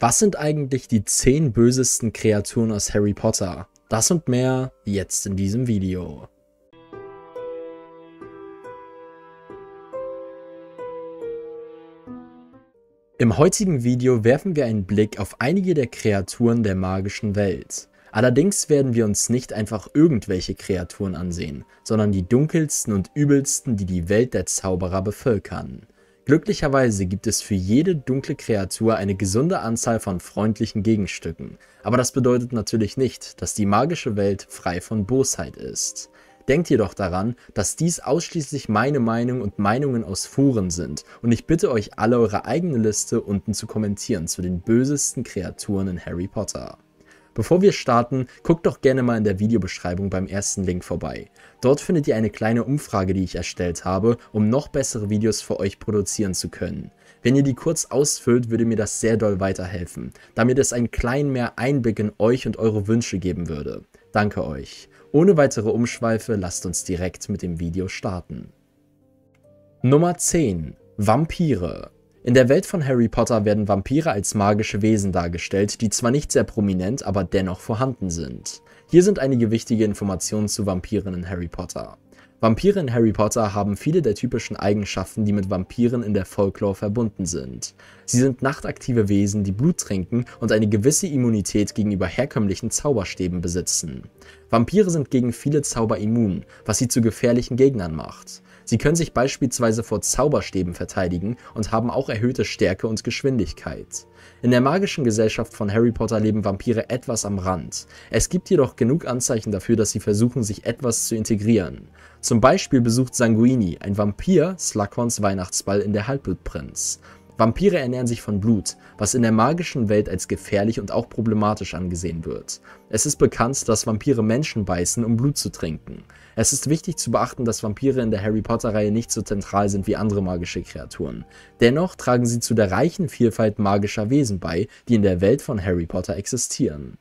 Was sind eigentlich die 10 bösesten Kreaturen aus Harry Potter? Das und mehr jetzt in diesem Video. Im heutigen Video werfen wir einen Blick auf einige der Kreaturen der magischen Welt. Allerdings werden wir uns nicht einfach irgendwelche Kreaturen ansehen, sondern die dunkelsten und übelsten, die die Welt der Zauberer bevölkern. Glücklicherweise gibt es für jede dunkle Kreatur eine gesunde Anzahl von freundlichen Gegenstücken, aber das bedeutet natürlich nicht, dass die magische Welt frei von Bosheit ist. Denkt jedoch daran, dass dies ausschließlich meine Meinung und Meinungen aus Foren sind und ich bitte euch alle eure eigene Liste unten zu kommentieren zu den bösesten Kreaturen in Harry Potter. Bevor wir starten, guckt doch gerne mal in der Videobeschreibung beim ersten Link vorbei. Dort findet ihr eine kleine Umfrage, die ich erstellt habe, um noch bessere Videos für euch produzieren zu können. Wenn ihr die kurz ausfüllt, würde mir das sehr doll weiterhelfen, damit es einen kleinen mehr Einblick in euch und eure Wünsche geben würde. Danke euch. Ohne weitere Umschweife, lasst uns direkt mit dem Video starten. Nummer 10. Vampire in der Welt von Harry Potter werden Vampire als magische Wesen dargestellt, die zwar nicht sehr prominent, aber dennoch vorhanden sind. Hier sind einige wichtige Informationen zu Vampiren in Harry Potter. Vampire in Harry Potter haben viele der typischen Eigenschaften, die mit Vampiren in der Folklore verbunden sind. Sie sind nachtaktive Wesen, die Blut trinken und eine gewisse Immunität gegenüber herkömmlichen Zauberstäben besitzen. Vampire sind gegen viele Zauber immun, was sie zu gefährlichen Gegnern macht. Sie können sich beispielsweise vor Zauberstäben verteidigen und haben auch erhöhte Stärke und Geschwindigkeit. In der magischen Gesellschaft von Harry Potter leben Vampire etwas am Rand. Es gibt jedoch genug Anzeichen dafür, dass sie versuchen, sich etwas zu integrieren. Zum Beispiel besucht Sanguini, ein Vampir, Slughorns Weihnachtsball in der Halbblutprinz. Vampire ernähren sich von Blut, was in der magischen Welt als gefährlich und auch problematisch angesehen wird. Es ist bekannt, dass Vampire Menschen beißen, um Blut zu trinken. Es ist wichtig zu beachten, dass Vampire in der Harry Potter-Reihe nicht so zentral sind wie andere magische Kreaturen. Dennoch tragen sie zu der reichen Vielfalt magischer Wesen bei, die in der Welt von Harry Potter existieren.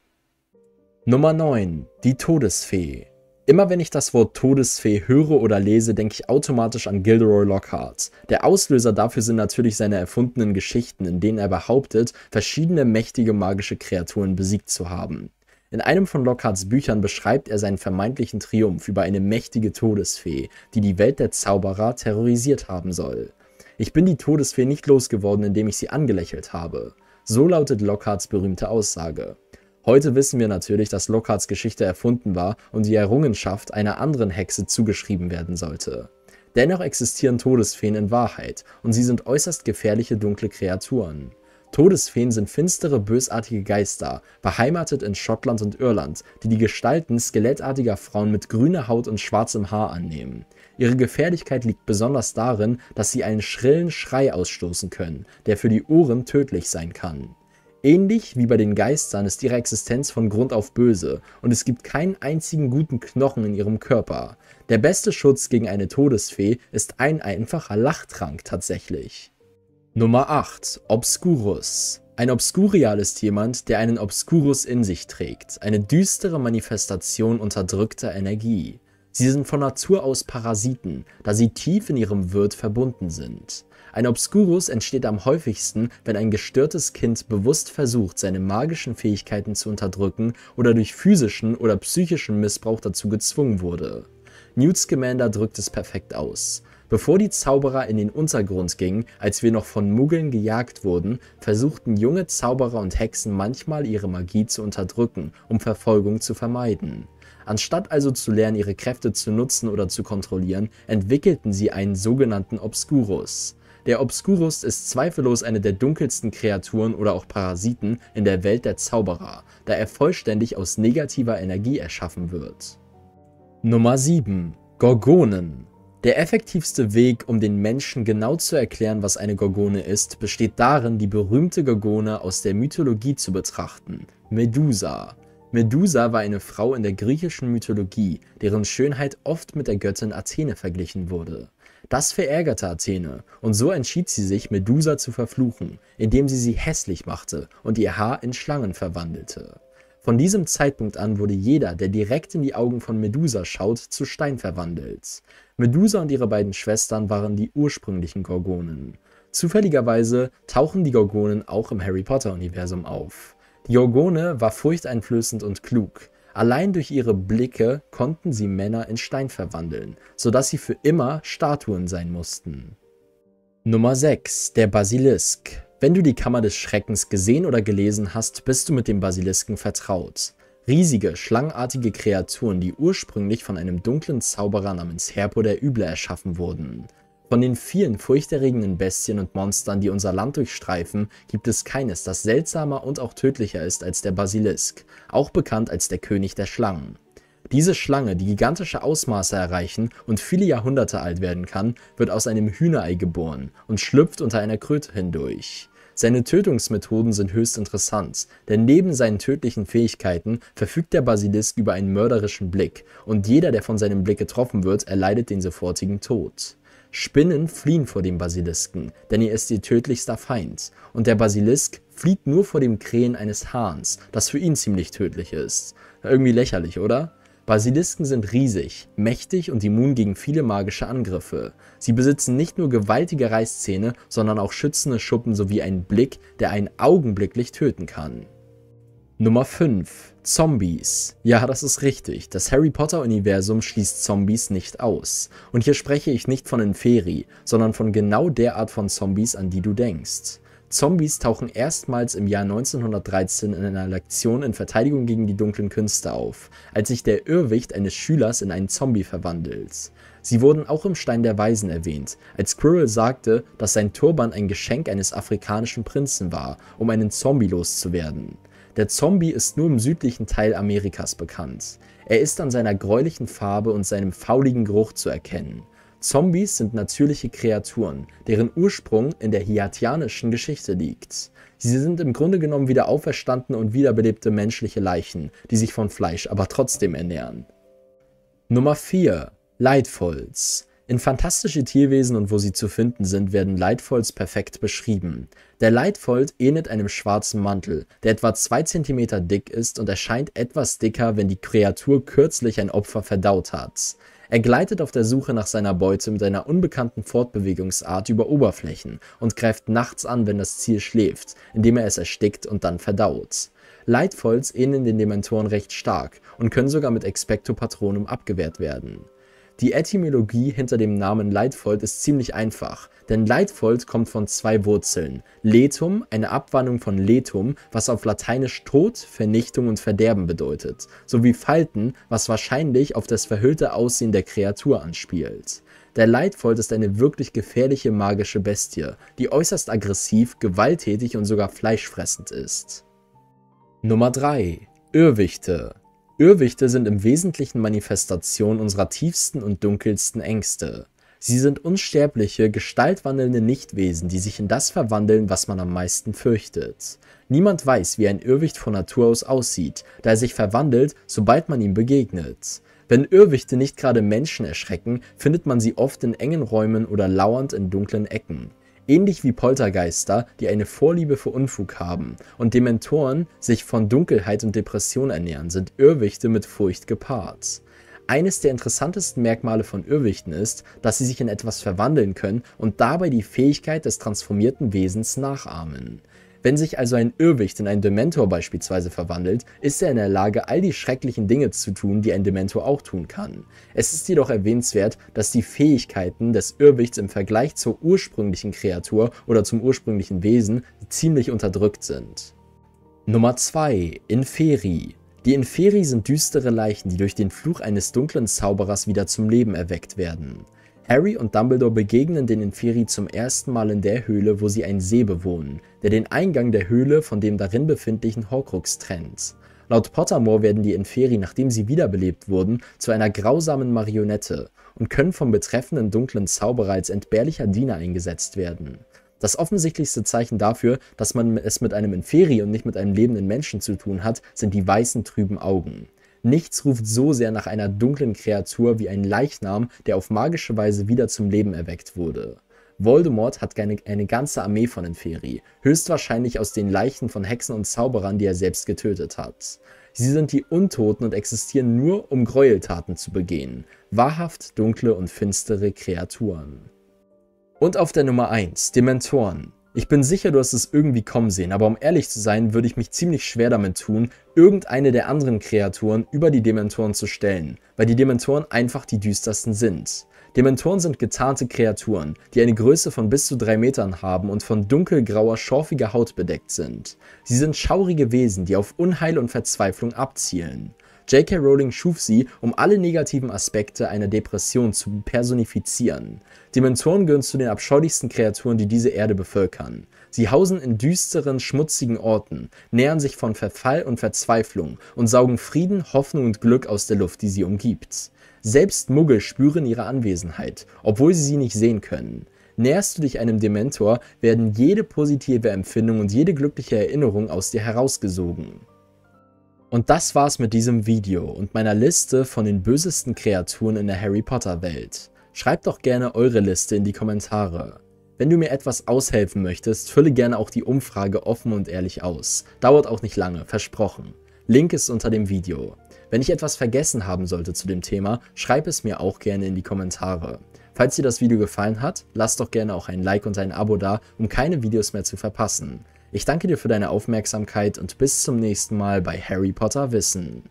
Nummer 9. Die Todesfee. Immer wenn ich das Wort Todesfee höre oder lese, denke ich automatisch an Gilderoy Lockhart. Der Auslöser dafür sind natürlich seine erfundenen Geschichten, in denen er behauptet, verschiedene mächtige magische Kreaturen besiegt zu haben. In einem von Lockharts Büchern beschreibt er seinen vermeintlichen Triumph über eine mächtige Todesfee, die die Welt der Zauberer terrorisiert haben soll. Ich bin die Todesfee nicht losgeworden, indem ich sie angelächelt habe. So lautet Lockharts berühmte Aussage. Heute wissen wir natürlich, dass Lockharts Geschichte erfunden war und die Errungenschaft einer anderen Hexe zugeschrieben werden sollte. Dennoch existieren Todesfeen in Wahrheit und sie sind äußerst gefährliche dunkle Kreaturen. Todesfeen sind finstere, bösartige Geister, beheimatet in Schottland und Irland, die die Gestalten skelettartiger Frauen mit grüner Haut und schwarzem Haar annehmen. Ihre Gefährlichkeit liegt besonders darin, dass sie einen schrillen Schrei ausstoßen können, der für die Ohren tödlich sein kann. Ähnlich wie bei den Geistern ist ihre Existenz von Grund auf böse und es gibt keinen einzigen guten Knochen in ihrem Körper. Der beste Schutz gegen eine Todesfee ist ein einfacher Lachtrank tatsächlich. Nummer 8. Obscurus. Ein Obscurial ist jemand, der einen Obscurus in sich trägt, eine düstere Manifestation unterdrückter Energie. Sie sind von Natur aus Parasiten, da sie tief in ihrem Wirt verbunden sind. Ein Obscurus entsteht am häufigsten, wenn ein gestörtes Kind bewusst versucht, seine magischen Fähigkeiten zu unterdrücken oder durch physischen oder psychischen Missbrauch dazu gezwungen wurde. Newt Scamander drückt es perfekt aus. Bevor die Zauberer in den Untergrund gingen, als wir noch von Muggeln gejagt wurden, versuchten junge Zauberer und Hexen manchmal ihre Magie zu unterdrücken, um Verfolgung zu vermeiden. Anstatt also zu lernen, ihre Kräfte zu nutzen oder zu kontrollieren, entwickelten sie einen sogenannten Obscurus. Der Obscurus ist zweifellos eine der dunkelsten Kreaturen oder auch Parasiten in der Welt der Zauberer, da er vollständig aus negativer Energie erschaffen wird. Nummer 7. Gorgonen. Der effektivste Weg, um den Menschen genau zu erklären, was eine Gorgone ist, besteht darin, die berühmte Gorgone aus der Mythologie zu betrachten, Medusa. Medusa war eine Frau in der griechischen Mythologie, deren Schönheit oft mit der Göttin Athene verglichen wurde. Das verärgerte Athene, und so entschied sie sich, Medusa zu verfluchen, indem sie sie hässlich machte und ihr Haar in Schlangen verwandelte. Von diesem Zeitpunkt an wurde jeder, der direkt in die Augen von Medusa schaut, zu Stein verwandelt. Medusa und ihre beiden Schwestern waren die ursprünglichen Gorgonen. Zufälligerweise tauchen die Gorgonen auch im Harry Potter-Universum auf. Die Gorgone war furchteinflößend und klug. Allein durch ihre Blicke konnten sie Männer in Stein verwandeln, sodass sie für immer Statuen sein mussten. Nummer 6. Der Basilisk. Wenn du die Kammer des Schreckens gesehen oder gelesen hast, bist du mit dem Basilisken vertraut. Riesige, schlangenartige Kreaturen, die ursprünglich von einem dunklen Zauberer namens Herpo der Üble erschaffen wurden. Von den vielen furchterregenden Bestien und Monstern, die unser Land durchstreifen, gibt es keines, das seltsamer und auch tödlicher ist als der Basilisk, auch bekannt als der König der Schlangen. Diese Schlange, die gigantische Ausmaße erreichen und viele Jahrhunderte alt werden kann, wird aus einem Hühnerei geboren und schlüpft unter einer Kröte hindurch. Seine Tötungsmethoden sind höchst interessant, denn neben seinen tödlichen Fähigkeiten verfügt der Basilisk über einen mörderischen Blick und jeder, der von seinem Blick getroffen wird, erleidet den sofortigen Tod. Spinnen fliehen vor dem Basilisken, denn er ist ihr tödlichster Feind, und der Basilisk flieht nur vor dem Krähen eines Hahns, das für ihn ziemlich tödlich ist. Irgendwie lächerlich, oder? Basilisken sind riesig, mächtig und immun gegen viele magische Angriffe. Sie besitzen nicht nur gewaltige Reißzähne, sondern auch schützende Schuppen sowie einen Blick, der einen augenblicklich töten kann. Nummer 5. Zombies. Ja, das ist richtig. Das Harry Potter-Universum schließt Zombies nicht aus. Und hier spreche ich nicht von Inferi, sondern von genau der Art von Zombies, an die du denkst. Zombies tauchen erstmals im Jahr 1913 in einer Lektion in Verteidigung gegen die dunklen Künste auf, als sich der Irrwicht eines Schülers in einen Zombie verwandelt. Sie wurden auch im Stein der Weisen erwähnt, als Quirrell sagte, dass sein Turban ein Geschenk eines afrikanischen Prinzen war, um einen Zombie loszuwerden. Der Zombie ist nur im südlichen Teil Amerikas bekannt. Er ist an seiner gräulichen Farbe und seinem fauligen Geruch zu erkennen. Zombies sind natürliche Kreaturen, deren Ursprung in der hiatianischen Geschichte liegt. Sie sind im Grunde genommen wieder auferstandene und wiederbelebte menschliche Leichen, die sich von Fleisch aber trotzdem ernähren. Nummer 4. Leitfolz. In Fantastische Tierwesen und wo sie zu finden sind, werden Leitfolz perfekt beschrieben. Der Leitfolz ähnelt einem schwarzen Mantel, der etwa 2 cm dick ist und erscheint etwas dicker, wenn die Kreatur kürzlich ein Opfer verdaut hat. Er gleitet auf der Suche nach seiner Beute mit einer unbekannten Fortbewegungsart über Oberflächen und greift nachts an, wenn das Ziel schläft, indem er es erstickt und dann verdaut. Lightfalls ähneln den Dementoren recht stark und können sogar mit Expecto Patronum abgewehrt werden. Die Etymologie hinter dem Namen Leitfold ist ziemlich einfach, denn Leitfold kommt von zwei Wurzeln. Letum, eine Abwandlung von Letum, was auf Lateinisch Tod, Vernichtung und Verderben bedeutet, sowie Falten, was wahrscheinlich auf das verhüllte Aussehen der Kreatur anspielt. Der Leitfold ist eine wirklich gefährliche magische Bestie, die äußerst aggressiv, gewalttätig und sogar fleischfressend ist. Nummer 3 Irrwichte Irrwichte sind im Wesentlichen Manifestation unserer tiefsten und dunkelsten Ängste. Sie sind unsterbliche, gestaltwandelnde Nichtwesen, die sich in das verwandeln, was man am meisten fürchtet. Niemand weiß, wie ein Irrwicht von Natur aus aussieht, da er sich verwandelt, sobald man ihm begegnet. Wenn Irrwichte nicht gerade Menschen erschrecken, findet man sie oft in engen Räumen oder lauernd in dunklen Ecken. Ähnlich wie Poltergeister, die eine Vorliebe für Unfug haben und Dementoren sich von Dunkelheit und Depression ernähren, sind Irrwichte mit Furcht gepaart. Eines der interessantesten Merkmale von Irrwichten ist, dass sie sich in etwas verwandeln können und dabei die Fähigkeit des transformierten Wesens nachahmen. Wenn sich also ein Irrwicht in einen Dementor beispielsweise verwandelt, ist er in der Lage, all die schrecklichen Dinge zu tun, die ein Dementor auch tun kann. Es ist jedoch erwähnenswert, dass die Fähigkeiten des Irrwichts im Vergleich zur ursprünglichen Kreatur oder zum ursprünglichen Wesen ziemlich unterdrückt sind. Nummer 2 Inferi die Inferi sind düstere Leichen, die durch den Fluch eines dunklen Zauberers wieder zum Leben erweckt werden. Harry und Dumbledore begegnen den Inferi zum ersten Mal in der Höhle, wo sie einen See bewohnen, der den Eingang der Höhle von dem darin befindlichen Horcrux trennt. Laut Pottermore werden die Inferi, nachdem sie wiederbelebt wurden, zu einer grausamen Marionette und können vom betreffenden dunklen Zauberer als entbehrlicher Diener eingesetzt werden. Das offensichtlichste Zeichen dafür, dass man es mit einem Inferi und nicht mit einem lebenden Menschen zu tun hat, sind die weißen trüben Augen. Nichts ruft so sehr nach einer dunklen Kreatur wie ein Leichnam, der auf magische Weise wieder zum Leben erweckt wurde. Voldemort hat eine, eine ganze Armee von Inferi, höchstwahrscheinlich aus den Leichen von Hexen und Zauberern, die er selbst getötet hat. Sie sind die Untoten und existieren nur, um Gräueltaten zu begehen. Wahrhaft dunkle und finstere Kreaturen. Und auf der Nummer 1, Dementoren. Ich bin sicher, du hast es irgendwie kommen sehen, aber um ehrlich zu sein, würde ich mich ziemlich schwer damit tun, irgendeine der anderen Kreaturen über die Dementoren zu stellen, weil die Dementoren einfach die düstersten sind. Dementoren sind getarnte Kreaturen, die eine Größe von bis zu drei Metern haben und von dunkelgrauer, schorfiger Haut bedeckt sind. Sie sind schaurige Wesen, die auf Unheil und Verzweiflung abzielen. J.K. Rowling schuf sie, um alle negativen Aspekte einer Depression zu personifizieren. Dementoren gehören zu den abscheulichsten Kreaturen, die diese Erde bevölkern. Sie hausen in düsteren, schmutzigen Orten, nähern sich von Verfall und Verzweiflung und saugen Frieden, Hoffnung und Glück aus der Luft, die sie umgibt. Selbst Muggel spüren ihre Anwesenheit, obwohl sie sie nicht sehen können. Näherst du dich einem Dementor, werden jede positive Empfindung und jede glückliche Erinnerung aus dir herausgesogen. Und das war's mit diesem Video und meiner Liste von den bösesten Kreaturen in der Harry Potter Welt. Schreibt doch gerne eure Liste in die Kommentare. Wenn du mir etwas aushelfen möchtest, fülle gerne auch die Umfrage offen und ehrlich aus. Dauert auch nicht lange, versprochen. Link ist unter dem Video. Wenn ich etwas vergessen haben sollte zu dem Thema, schreib es mir auch gerne in die Kommentare. Falls dir das Video gefallen hat, lass doch gerne auch ein Like und ein Abo da, um keine Videos mehr zu verpassen. Ich danke dir für deine Aufmerksamkeit und bis zum nächsten Mal bei Harry Potter Wissen.